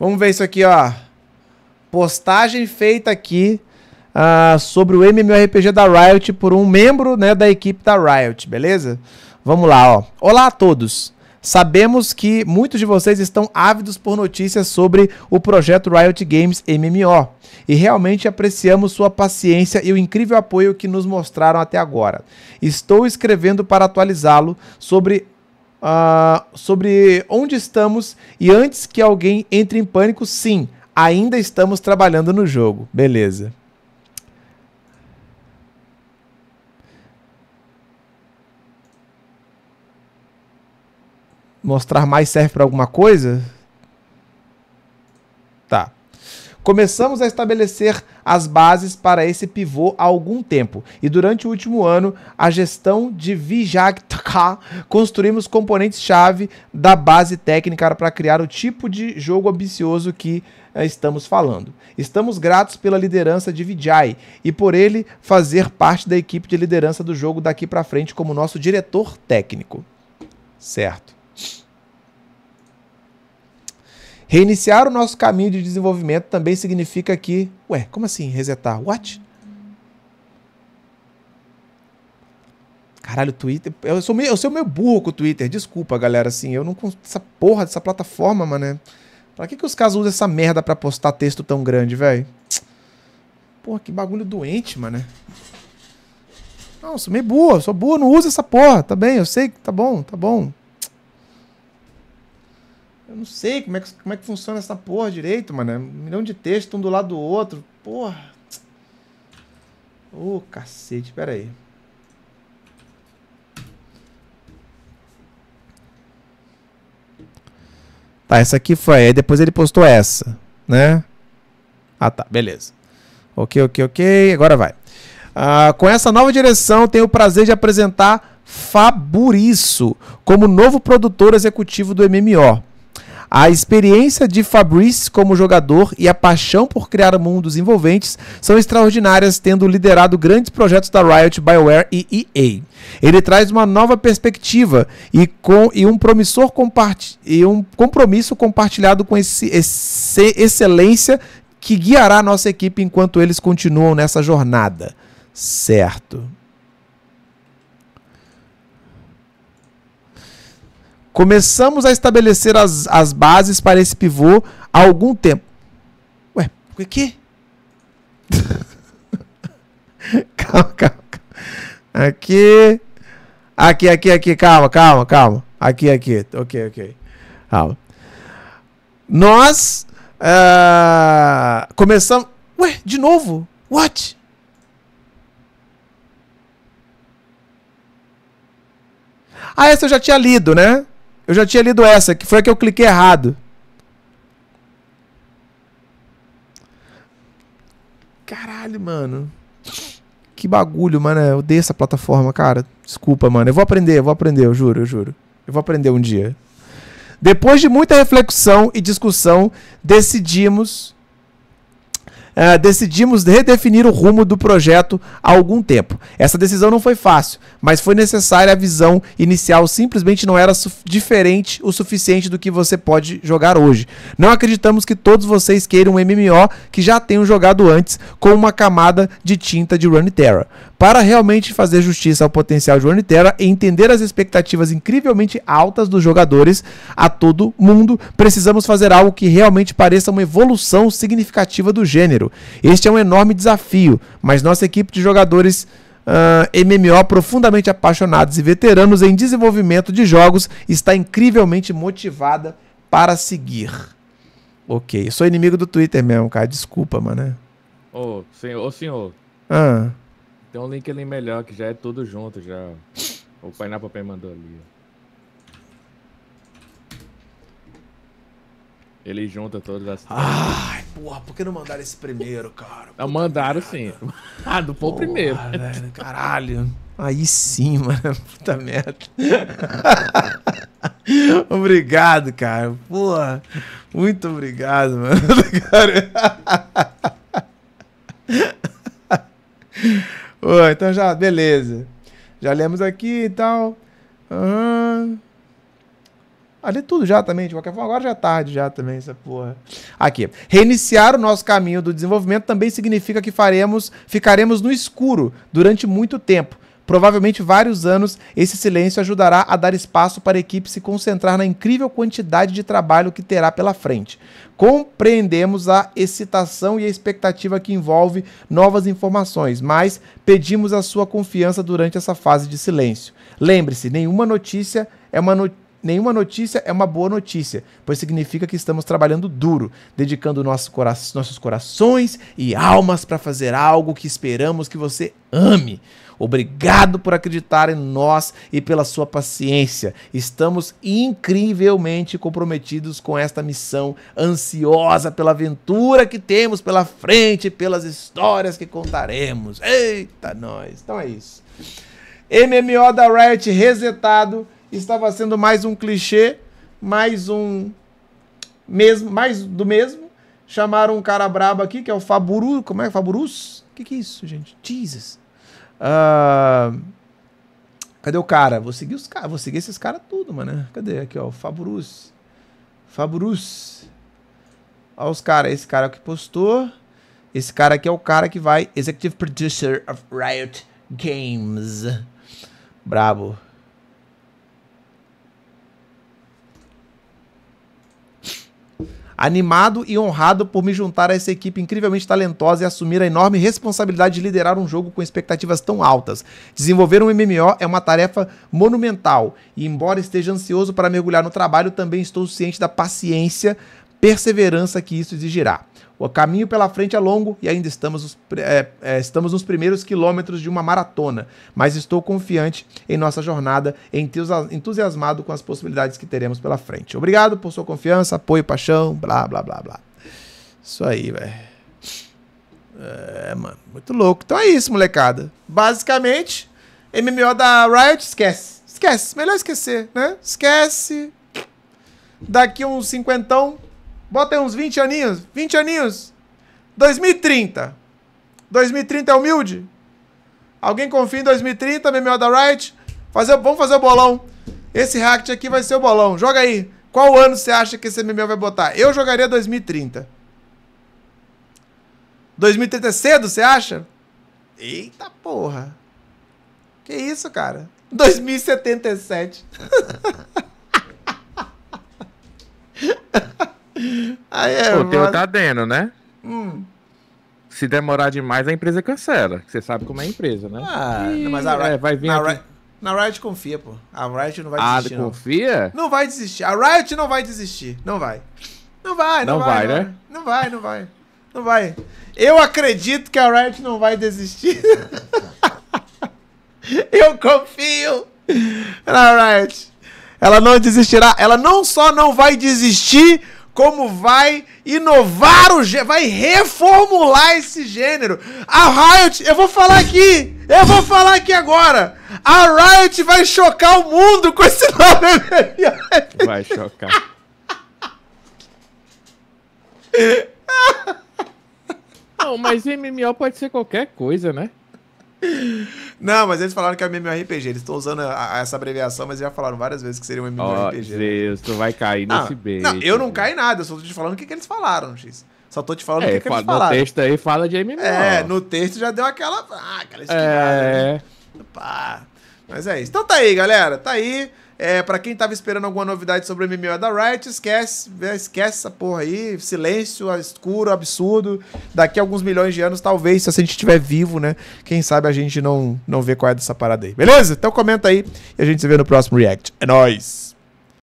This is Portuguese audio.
Vamos ver isso aqui, ó. Postagem feita aqui uh, sobre o MMORPG da Riot por um membro né, da equipe da Riot, beleza? Vamos lá, ó. Olá a todos. Sabemos que muitos de vocês estão ávidos por notícias sobre o projeto Riot Games MMO e realmente apreciamos sua paciência e o incrível apoio que nos mostraram até agora. Estou escrevendo para atualizá-lo sobre uh, sobre onde estamos e antes que alguém entre em pânico, sim, ainda estamos trabalhando no jogo. Beleza. Mostrar mais serve para alguma coisa? Começamos a estabelecer as bases para esse pivô há algum tempo e durante o último ano, a gestão de Vijagtaka, construímos componentes-chave da base técnica para criar o tipo de jogo ambicioso que eh, estamos falando. Estamos gratos pela liderança de Vijay e por ele fazer parte da equipe de liderança do jogo daqui para frente como nosso diretor técnico. Certo. Reiniciar o nosso caminho de desenvolvimento também significa que, ué, como assim resetar? What? Caralho, o Twitter. Eu sou, meio, eu sou meio burro com o Twitter. Desculpa, galera. Assim, eu não. Essa porra dessa plataforma, mano. É, pra que, que os caras usam essa merda pra postar texto tão grande, velho? Porra, que bagulho doente, mano. É. Não, sou meio burro. Sou burro, não usa essa porra. Tá bem, eu sei que tá bom, tá bom. Eu não sei como é que, como é que funciona essa porra direito, mano. É um milhão de textos um do lado do outro. Porra. Ô, oh, cacete, pera aí. Tá, essa aqui foi. Aí depois ele postou essa, né? Ah, tá, beleza. Ok, ok, ok. Agora vai. Ah, com essa nova direção, tenho o prazer de apresentar Faburiço como novo produtor executivo do MMO. A experiência de Fabrice como jogador e a paixão por criar mundos envolventes são extraordinárias, tendo liderado grandes projetos da Riot, BioWare e EA. Ele traz uma nova perspectiva e, com, e um promissor e um compromisso compartilhado com esse, esse excelência que guiará a nossa equipe enquanto eles continuam nessa jornada. Certo. Começamos a estabelecer as, as bases para esse pivô há algum tempo. Ué, por que? calma, calma, calma. Aqui. Aqui, aqui, aqui. Calma, calma, calma. Aqui, aqui. Ok, ok. Calma. Nós uh, começamos. Ué, de novo? What? Ah, essa eu já tinha lido, né? Eu já tinha lido essa, que foi a que eu cliquei errado. Caralho, mano. Que bagulho, mano. Eu odeio essa plataforma, cara. Desculpa, mano. Eu vou aprender, eu vou aprender, eu juro, eu juro. Eu vou aprender um dia. Depois de muita reflexão e discussão, decidimos ah, decidimos redefinir o rumo do projeto há algum tempo. Essa decisão não foi fácil, mas foi necessária a visão inicial, simplesmente não era diferente o suficiente do que você pode jogar hoje. Não acreditamos que todos vocês queiram um MMO que já tenham jogado antes com uma camada de tinta de Runeterra. Para realmente fazer justiça ao potencial de Runeterra e entender as expectativas incrivelmente altas dos jogadores a todo mundo, precisamos fazer algo que realmente pareça uma evolução significativa do gênero. Este é um enorme desafio, mas nossa equipe de jogadores uh, ah, MMO profundamente apaixonados e veteranos em desenvolvimento de jogos está incrivelmente motivada para seguir. Ok, sou inimigo do Twitter mesmo, cara. Desculpa, mano. Ô, senhor, ô, senhor. Ah. Tem um link ali melhor que já é tudo junto já. O na papai mandou ali. Ele junta todas as. Ai, porra, por que não mandaram esse primeiro, cara? Puta mandaram sim. Ah, do pô, primeiro. Velho, caralho. Aí sim, mano. Puta merda. obrigado, cara. Porra. Muito obrigado, mano. Pô, tá então já, beleza. Já lemos aqui e tal. Aham. Uhum. Ali tudo já também, de qualquer forma, agora já é tarde já também essa porra. Aqui. Reiniciar o nosso caminho do desenvolvimento também significa que faremos, ficaremos no escuro durante muito tempo. Provavelmente vários anos, esse silêncio ajudará a dar espaço para a equipe se concentrar na incrível quantidade de trabalho que terá pela frente. Compreendemos a excitação e a expectativa que envolve novas informações, mas pedimos a sua confiança durante essa fase de silêncio. Lembre-se, nenhuma notícia é uma notícia nenhuma notícia é uma boa notícia, pois significa que estamos trabalhando duro, dedicando nosso cora nossos corações e almas para fazer algo que esperamos que você ame. Obrigado por acreditar em nós e pela sua paciência. Estamos incrivelmente comprometidos com esta missão, ansiosa pela aventura que temos pela frente e pelas histórias que contaremos. Eita, nós! Então é isso. MMO da Riot resetado estava sendo mais um clichê, mais um mesmo, mais do mesmo. Chamaram um cara brabo aqui, que é o Faburu, como é? Faburus? O que, que é isso, gente? Jesus. Uh, cadê o cara? Vou seguir os caras, vou seguir esses caras tudo, mano. Cadê? Aqui, ó, Faburus. Faburus. Olha os caras, esse cara que postou. Esse cara aqui é o cara que vai Executive Producer of Riot Games. Brabo. animado e honrado por me juntar a essa equipe incrivelmente talentosa e assumir a enorme responsabilidade de liderar um jogo com expectativas tão altas. Desenvolver um MMO é uma tarefa monumental e, embora esteja ansioso para mergulhar no trabalho, também estou ciente da paciência, perseverança que isso exigirá. O caminho pela frente é longo e ainda estamos, nos é, é, estamos nos primeiros quilômetros de uma maratona, mas estou confiante em nossa jornada entusiasmado com as possibilidades que teremos pela frente. Obrigado por sua confiança, apoio, paixão, blá, blá, blá, blá. Isso aí, velho. É, mano, muito louco. Então é isso, molecada. Basicamente, MMO da Riot, esquece. Esquece, melhor esquecer, né? Esquece. Daqui uns cinquentão, Bota aí uns 20 aninhos. 20 aninhos. 2030. 2030 é humilde? Alguém confia em 2030, MMO da Riot? Fazer, vamos fazer o bolão. Esse react aqui vai ser o bolão. Joga aí. Qual ano você acha que esse MMO vai botar? Eu jogaria 2030. 2030 é cedo, você acha? Eita porra. Que isso, cara? 2077. Aí é, Pô, mas... tem né? Hum. Se demorar demais, a empresa cancela. Você sabe como é a empresa, né? Ah, e... mas a é, Riot, é, vai vir na, Riot, na Riot confia, pô. A Riot não vai ah, desistir. Ah, confia? Não. não. vai desistir. A Riot não vai desistir. Não vai. Não vai, não, não vai, vai, né? Não vai, não vai. Não vai. Eu acredito que a Riot não vai desistir. Eu confio na Riot. Ela não desistirá. Ela não só não vai desistir, como vai inovar o gênero, vai reformular esse gênero. A Riot, eu vou falar aqui, eu vou falar aqui agora. A Riot vai chocar o mundo com esse nome. Vai chocar. Não, mas MMO pode ser qualquer coisa, né? Não, mas eles falaram que é MMORPG. Eles estão usando a, a, essa abreviação, mas já falaram várias vezes que seria um MMORPG. Oh, né? Deus, tu vai cair não, nesse beijo. Não, eu não caí nada, eu só tô te falando o que, que eles falaram, X. Só tô te falando é, o que, que eles falaram. No texto aí fala de MMO. É, no texto já deu aquela. Ah, aquela esquinada. É. Né? Pá. Mas é isso. Então tá aí, galera. Tá aí. É, para quem tava esperando alguma novidade sobre o MMO é da Riot, esquece, esquece essa porra aí, silêncio, escuro, absurdo. Daqui a alguns milhões de anos, talvez, se a gente estiver vivo, né? Quem sabe a gente não, não vê qual é dessa parada aí. Beleza? Então comenta aí e a gente se vê no próximo React. É nóis!